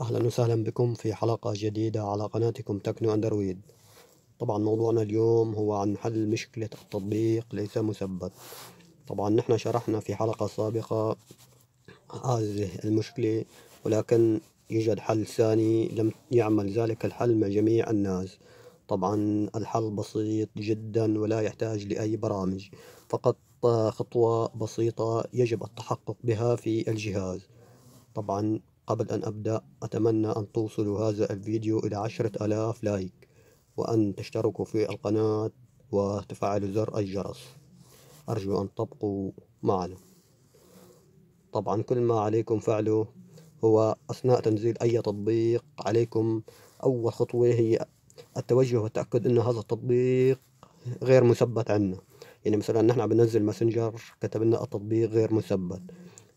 أهلا وسهلا بكم في حلقة جديدة على قناتكم تكنو أندرويد طبعا موضوعنا اليوم هو عن حل مشكلة التطبيق ليس مثبت طبعا نحن شرحنا في حلقة سابقة هذه المشكلة ولكن يوجد حل ثاني لم يعمل ذلك الحل مع جميع الناس طبعا الحل بسيط جدا ولا يحتاج لأي برامج فقط خطوة بسيطة يجب التحقق بها في الجهاز طبعا قبل أن أبدأ أتمنى أن توصلوا هذا الفيديو إلى عشرة ألاف لايك وأن تشتركوا في القناة وتفعلوا زر الجرس أرجو أن تبقوا معنا طبعا كل ما عليكم فعله هو أثناء تنزيل أي تطبيق عليكم أول خطوة هي التوجه والتأكد أن هذا التطبيق غير مثبت عنا يعني مثلا نحن عم بننزل ماسنجر كتب لنا التطبيق غير مثبت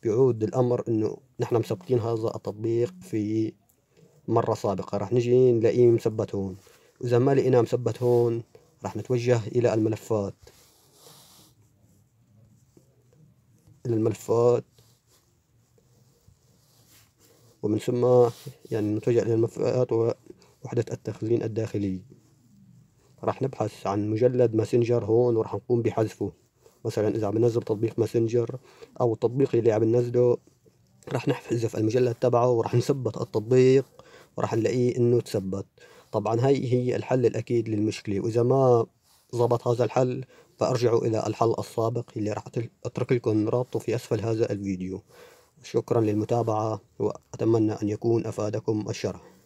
بيعود الأمر إنه نحن مثبتين هذا التطبيق في مرة سابقة راح نجي نلاقيه مثبت هون وإذا ما لقيناه مثبت هون راح نتوجه إلى الملفات إلى الملفات ومن ثم يعني نتوجه إلى الملفات ووحدة التخزين الداخلي راح نبحث عن مجلد ماسنجر هون وراح نقوم بحذفه مثلا اذا عم بنزل تطبيق ماسنجر او التطبيق اللي عم ننزله رح نحذف المجلد تبعه ورح نثبت التطبيق ورح نلاقيه انه تثبت طبعا هاي هي الحل الاكيد للمشكله واذا ما ضبط هذا الحل فارجعوا الى الحل السابق اللي راح اترك لكم رابطه في اسفل هذا الفيديو شكرا للمتابعه واتمنى ان يكون افادكم الشرح